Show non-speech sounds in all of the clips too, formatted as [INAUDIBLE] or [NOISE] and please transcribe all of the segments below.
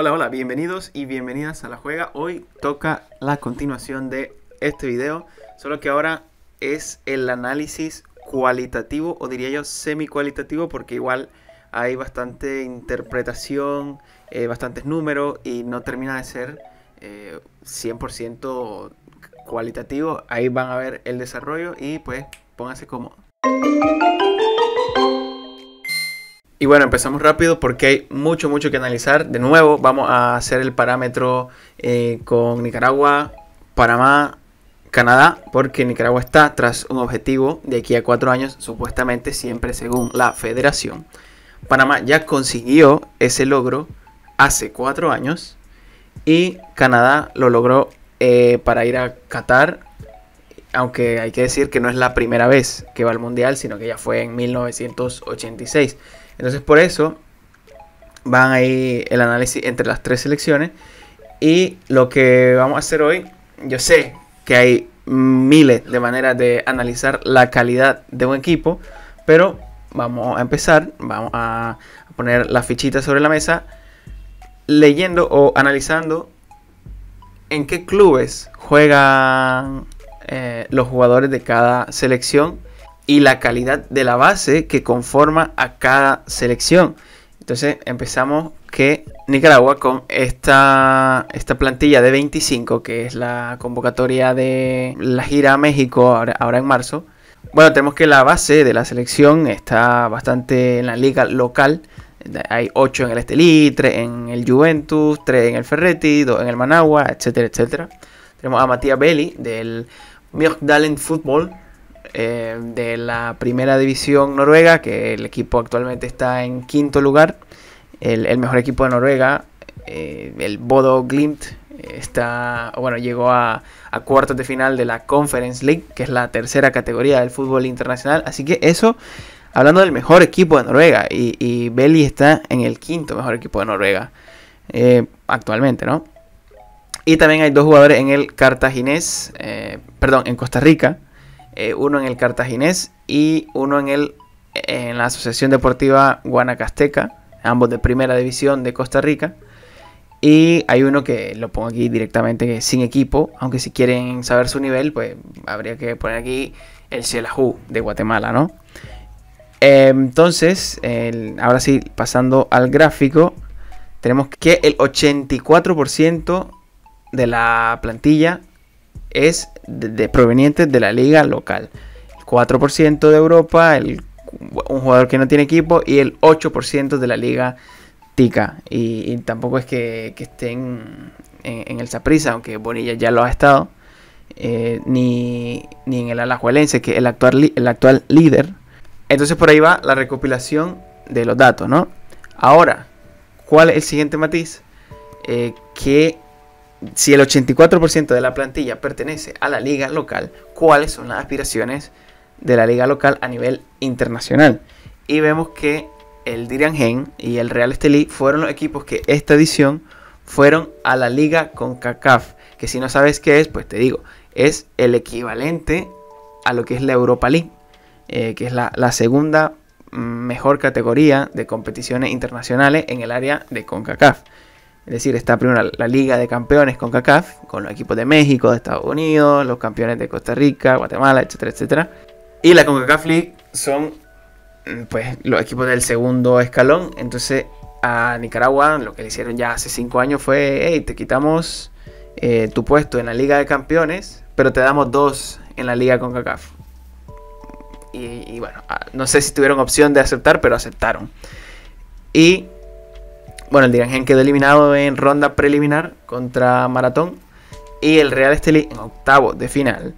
Hola, hola, bienvenidos y bienvenidas a La Juega. Hoy toca la continuación de este video, solo que ahora es el análisis cualitativo o diría yo semi-cualitativo porque igual hay bastante interpretación, eh, bastantes números y no termina de ser 100% eh, cualitativo. Ahí van a ver el desarrollo y pues pónganse cómodos. Y bueno, empezamos rápido porque hay mucho, mucho que analizar. De nuevo, vamos a hacer el parámetro eh, con Nicaragua, Panamá, Canadá, porque Nicaragua está tras un objetivo de aquí a cuatro años, supuestamente siempre según la federación. Panamá ya consiguió ese logro hace cuatro años y Canadá lo logró eh, para ir a Qatar aunque hay que decir que no es la primera vez que va al Mundial, sino que ya fue en 1986. Entonces por eso van ahí el análisis entre las tres selecciones. Y lo que vamos a hacer hoy, yo sé que hay miles de maneras de analizar la calidad de un equipo, pero vamos a empezar, vamos a poner la fichita sobre la mesa, leyendo o analizando en qué clubes juegan eh, los jugadores de cada selección y la calidad de la base que conforma a cada selección. Entonces empezamos que Nicaragua con esta, esta plantilla de 25, que es la convocatoria de la gira a México ahora, en marzo. Bueno, tenemos que la base de la selección está bastante en la liga local. Hay 8 en el Estelí, 3 en el Juventus, 3 en el Ferretti, 2 en el Managua, etcétera, etcétera. Tenemos a Matías Belli del Mjøndalen Football eh, de la primera división noruega, que el equipo actualmente está en quinto lugar, el, mejor equipo de Noruega, eh, el Bodo Glimt, está, bueno, llegó a, cuartos de final de la Conference League, que es la tercera categoría del fútbol internacional, así que eso, hablando del mejor equipo de Noruega, y, y Beli está en el quinto mejor equipo de Noruega eh, actualmente, ¿no? Y también hay dos jugadores en el Cartaginés, eh, perdón, en Costa Rica. Eh, uno en el Cartaginés y uno en, el, en la Asociación Deportiva Guanacasteca, ambos de primera división de Costa Rica. Y hay uno que lo pongo aquí directamente sin equipo, aunque si quieren saber su nivel, pues habría que poner aquí el Cielajú de Guatemala, ¿no? entonces, ahora sí, pasando al gráfico, tenemos que el 84% de la plantilla es de, proveniente de la liga local. El 4% de Europa, el, un jugador que no tiene equipo y el 8% de la liga tica. Y, tampoco es que, estén en, el Saprisa, aunque Bonilla ya lo ha estado, eh, ni, en el Alajuelense, que es el actual, el actual líder. Entonces por ahí va la recopilación de los datos, ¿no? Ahora, ¿cuál es el siguiente matiz? Eh, que si el 84% de la plantilla pertenece a la liga local, ¿cuáles son las aspiraciones de la liga local a nivel internacional? Y vemos que el Dirian Gen y el Real Estelí fueron los equipos que esta edición fueron a la liga CONCACAF, que si no sabes qué es, pues te digo, es el equivalente a lo que es la Europa League, eh, que es la, la segunda mejor categoría de competiciones internacionales en el área de CONCACAF. Es decir, está primero la Liga de Campeones con CACAF, con los equipos de México, de Estados Unidos, los campeones de Costa Rica, Guatemala, etcétera, etcétera. Y la CONCACAF League son mm, pues, los equipos del segundo escalón. Entonces a Nicaragua lo que le hicieron ya hace cinco años fue, hey, te quitamos eh, tu puesto en la Liga de Campeones, pero te damos dos en la Liga con CACAF. Y, y bueno, no sé si tuvieron opción de aceptar, pero aceptaron. Y bueno, el Dirangen quedó eliminado en ronda preliminar contra Maratón. Y el Real Estelí en octavo de final,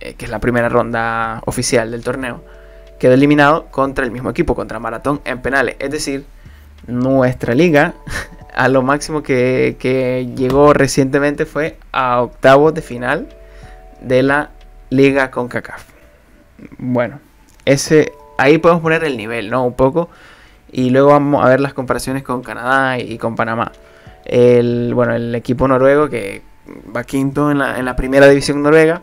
eh, que es la primera ronda oficial del torneo, quedó eliminado contra el mismo equipo, contra Maratón en penales. Es decir, nuestra liga [LAUGHS] a lo máximo que, llegó recientemente fue a octavos de final de la liga con CACAF. Bueno, ese, ahí podemos poner el nivel, ¿no? Un poco y luego vamos a ver las comparaciones con Canadá y, con Panamá. El, bueno, el equipo noruego que va quinto en la, en primera división noruega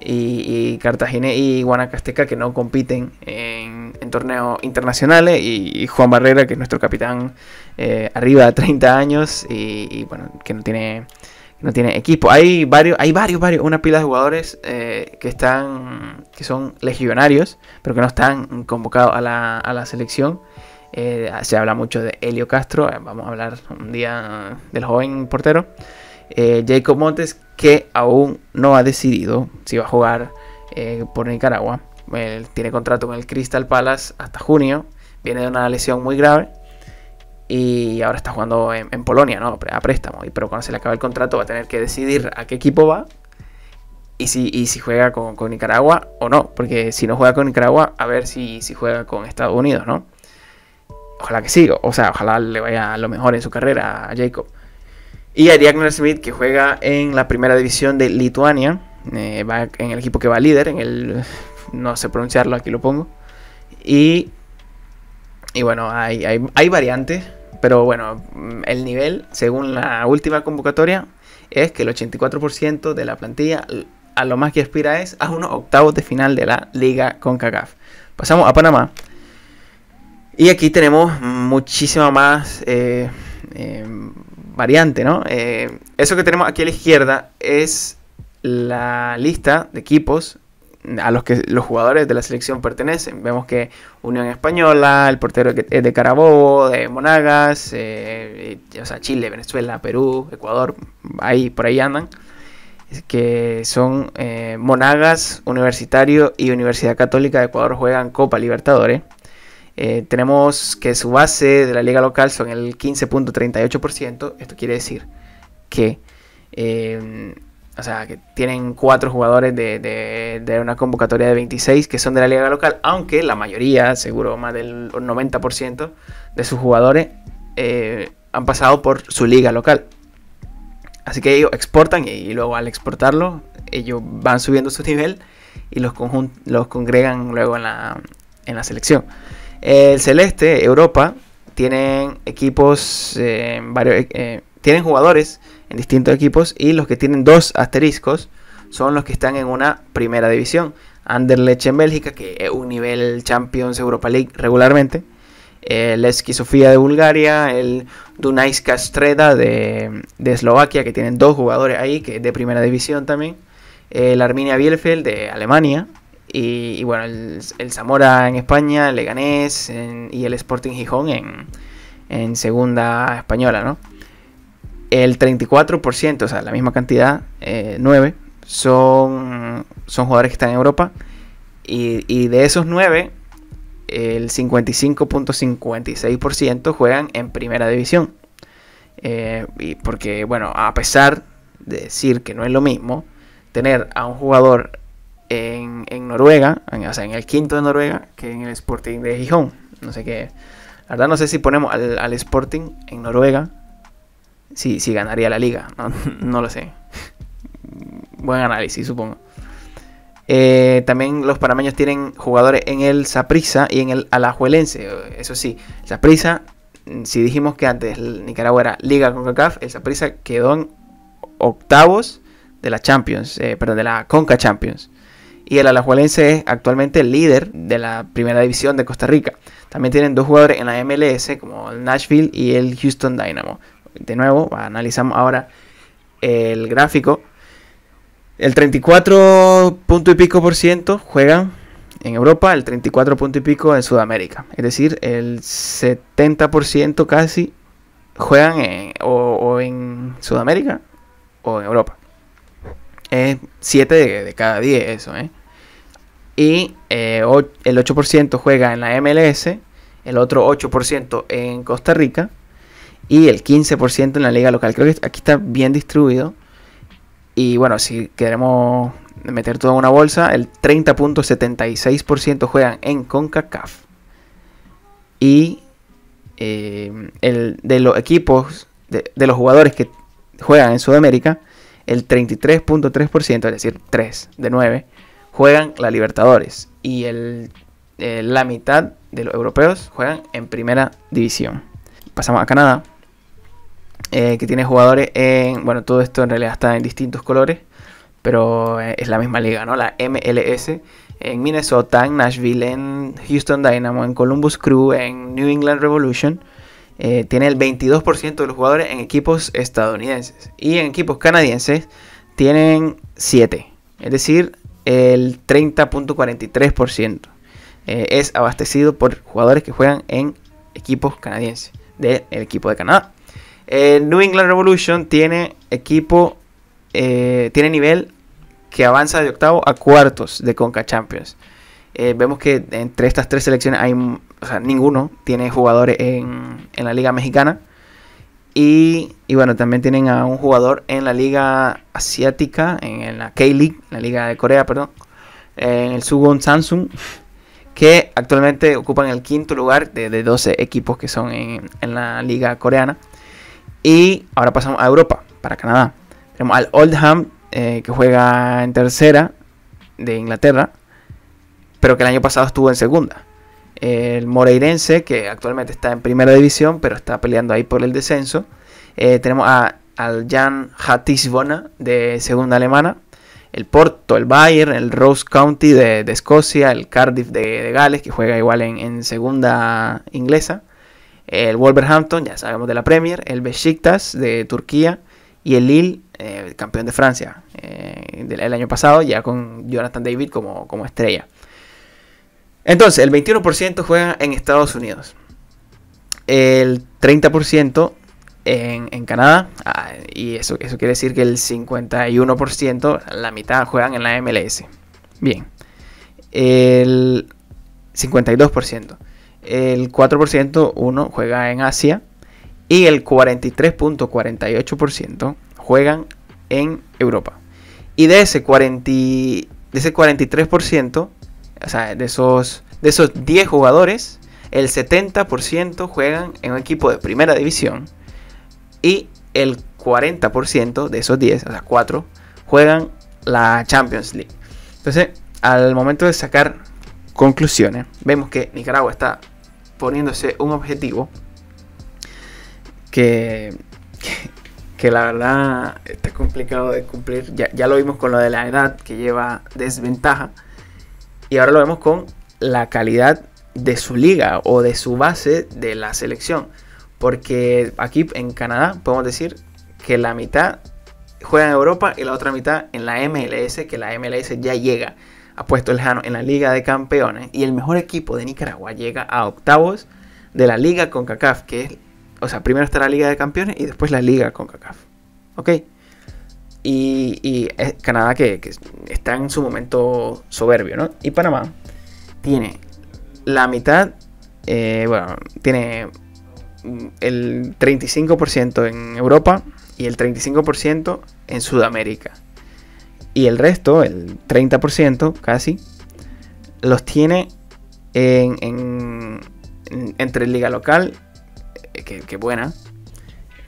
y, Cartagena y Guanacasteca que no compiten en, en torneos internacionales y, Juan Barrera que es nuestro capitán eh, arriba de 30 años y, bueno que no tiene no tiene equipo hay varios hay varios varios una pila de jugadores eh, que están que son legionarios pero que no están convocados a la, a la selección eh, se habla mucho de Helio Castro, eh, vamos a hablar un día del joven portero. Eh, Jacob Montes, que aún no ha decidido si va a jugar por Nicaragua. Él tiene contrato con el Crystal Palace hasta junio, viene de una lesión muy grave y ahora está jugando en, Polonia, ¿no? A préstamo. Y, pero cuando se le acabe el contrato va a tener que decidir a qué equipo va y si, si juega con, con Nicaragua o no, porque si no juega con Nicaragua, a ver si, si juega con Estados Unidos, ¿no? ojalá que siga, o sea, ojalá le vaya lo mejor en su carrera a Jacob. Y a Smith, que juega en la primera división de Lituania, eh, va en el equipo que va líder, en el no sé pronunciarlo, aquí lo pongo. Y, y bueno, hay, variantes, pero bueno, el nivel, según la última convocatoria, es que el 84% de la plantilla a lo más que aspira es a unos octavos de final de la Liga con CONCACAF. Pasamos a Panamá, y aquí tenemos muchísima más eh, eh, variante, ¿no? Eh, eso que tenemos aquí a la izquierda es la lista de equipos a los que los jugadores de la selección pertenecen. Vemos que Unión Española, el portero es de Carabobo, de Monagas, o Chile, Venezuela, Perú, Ecuador, ahí, por ahí andan que son Monagas, Universitario y Universidad Católica de Ecuador juegan Copa Libertadores. Eh, tenemos que su base de la liga local son el 15.38%. Esto quiere decir que, em, o sea, que tienen cuatro jugadores de, una convocatoria de 26 que son de la liga local, aunque la mayoría, seguro más del 90% de sus jugadores eh, han pasado por su liga local. Así que ellos exportan y, luego al exportarlo ellos van subiendo su nivel y los, los congregan luego en la selección. El Celeste, Europa, tienen equipos, eh, varios, eh, eh, tienen jugadores en distintos equipos y los que tienen dos asteriscos son los que están en una primera división. Anderlecht en Bélgica, que es un nivel Champions Europa League regularmente. El Eski de Bulgaria, el Dunajska Streda de, de, Eslovaquia, que tienen dos jugadores ahí, que es de primera división también. El Arminia Bielefeld de Alemania, y, bueno, el, Zamora en España, el Leganés y el Sporting Gijón en, segunda española, ¿no? El 34%, o sea, la misma cantidad, 9, eh, son, son jugadores que están en Europa. Y, de esos 9, el 55.56% juegan en primera división. Eh, y porque, bueno, a pesar de decir que no es lo mismo, tener a un jugador en, Noruega, o sea, en el quinto de Noruega, que en el Sporting de Gijón. No sé qué. La verdad, no sé si ponemos al, Sporting en Noruega, si, si ganaría la liga. No, [LAUGHS] lo sé. Buen análisis, supongo. Eh, también los panameños tienen jugadores en el Saprissa y en el Alajuelense. Eso sí, Saprissa, si dijimos que antes Nicaragua era liga con Caf el Saprissa quedó en octavos de la Champions, eh, perdón, de la Conca Champions y el Alajuelense es actualmente el líder de la primera división de Costa Rica. También tienen dos jugadores en la MLS como el Nashville y el Houston Dynamo. De nuevo, analizamos ahora el gráfico. El 34 punto y pico por ciento juegan en Europa, el 34 punto y pico en Sudamérica. Es decir, el 70% casi juegan o, en Sudamérica o en Europa. Es 7 de, de cada 10 eso, ¿eh? y eh, el 8% juega en la MLS, el otro 8% en Costa Rica y el 15% en la liga local. Creo que aquí está bien distribuido. Y bueno, si queremos meter todo en una bolsa, el 30.76% juegan en CONCACAF. Y eh, el, de los equipos, de, de los jugadores que juegan en Sudamérica, el 33.3%, es decir, 3 de 9, juegan la Libertadores y el, eh, la mitad de los europeos juegan en primera división. Pasamos a Canadá, eh, que tiene jugadores en, bueno, todo esto en realidad está en distintos colores, pero eh, es la misma liga, ¿no? La MLS en Minnesota, en Nashville, en Houston Dynamo, en Columbus Crew, en New England Revolution. tiene el 22% de los jugadores en equipos estadounidenses. Y en equipos canadienses tienen 7. Es decir, el 30.43%. Eh, es abastecido por jugadores que juegan en equipos canadienses, del equipo de Canadá. New England Revolution tiene equipo, eh, tiene nivel que avanza de octavo a cuartos de Conca Champions. Eh, vemos que entre estas tres selecciones hay, ninguno tiene jugadores en la Liga Mexicana. Y, bueno, también tienen a un jugador en la liga asiática, en, la K-League, la liga de Corea, perdón, en el Suwon Samsung, que actualmente ocupan el quinto lugar de, 12 equipos que son en, la liga coreana. Y ahora pasamos a Europa, para Canadá. Tenemos al Oldham, eh, que juega en tercera de Inglaterra, pero que el año pasado estuvo en segunda. El Moreirense, que actualmente está en primera división, pero está peleando ahí por el descenso. Eh, tenemos a, al Jan Hatisbona de segunda alemana. El Porto, el Bayern, el Rose County de, Escocia, el Cardiff de, Gales, que juega igual en, segunda inglesa. El Wolverhampton, ya sabemos de la Premier. El Besiktas de Turquía. Y el Lille eh, campeón de Francia eh, del, el año pasado, ya con Jonathan David como, como estrella. Entonces, el 21% juega en Estados Unidos. El 30% en, Canadá. Ah, y eso, eso quiere decir que el 51%, la mitad juegan en la MLS. Bien. El 52%. El 4% uno juega en Asia. Y el 43.48% juegan en Europa. Y de ese, 40, de ese 43%, o sea, de esos, de esos 10 jugadores, el 70% juegan en un equipo de primera división y el 40% de esos 10, o sea, 4, juegan la Champions League. Entonces, al momento de sacar conclusiones, vemos que Nicaragua está poniéndose un objetivo que, que, la verdad está complicado de cumplir. Ya, ya, lo vimos con lo de la edad que lleva desventaja. Y ahora lo vemos con la calidad de su liga o de su base de la selección. Porque aquí en Canadá podemos decir que la mitad juega en Europa y la otra mitad en la MLS, que la MLS ya llega a puesto lejano en la Liga de Campeones. Y el mejor equipo de Nicaragua llega a octavos de la Liga con CACAF, que es, o sea, primero está la Liga de Campeones y después la Liga con CACAF. ¿Ok? Y, Canadá que, está en su momento soberbio, ¿no? Y Panamá tiene la mitad, eh, bueno, tiene mm, el 35% en Europa y el 35% en Sudamérica. Y el resto, el 30% casi, los tiene en, entre liga local, eh, que, buena,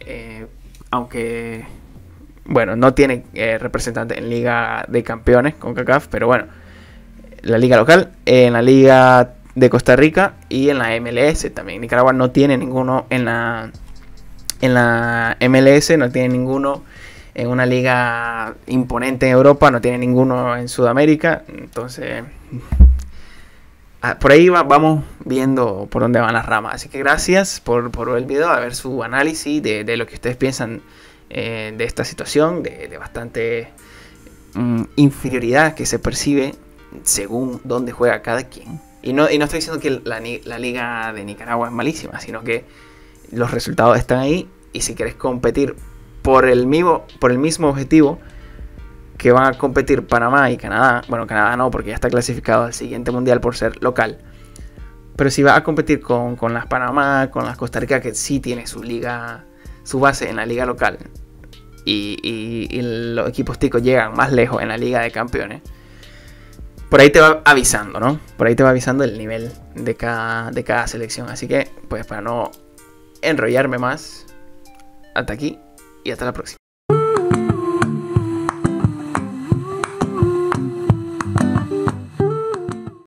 eh, aunque bueno, no tiene eh, representante en Liga de Campeones con CACAF, pero bueno, la liga local, en la liga de Costa Rica y en la MLS también. Nicaragua no tiene ninguno en la en la MLS, no tiene ninguno en una liga imponente en Europa, no tiene ninguno en Sudamérica, entonces ah, por ahí vamos viendo por dónde van las ramas. Así que gracias por, por el video, a ver su análisis de, de lo que ustedes piensan eh, de esta situación, de, bastante mm, inferioridad que se percibe según dónde juega cada quien. Y no, estoy diciendo que la, liga de Nicaragua es malísima, sino que los resultados están ahí y si quieres competir por el, mismo, por el mismo objetivo que van a competir Panamá y Canadá, bueno, Canadá no, porque ya está clasificado al siguiente mundial por ser local, pero si vas a competir con, con las Panamá, con las Costa Rica, que sí tiene su liga, su base en la liga local, y, los equipos ticos llegan más lejos en la Liga de Campeones, por ahí te va avisando, ¿no? Por ahí te va avisando el nivel de cada, de cada selección. Así que, pues para no enrollarme más, hasta aquí y hasta la próxima.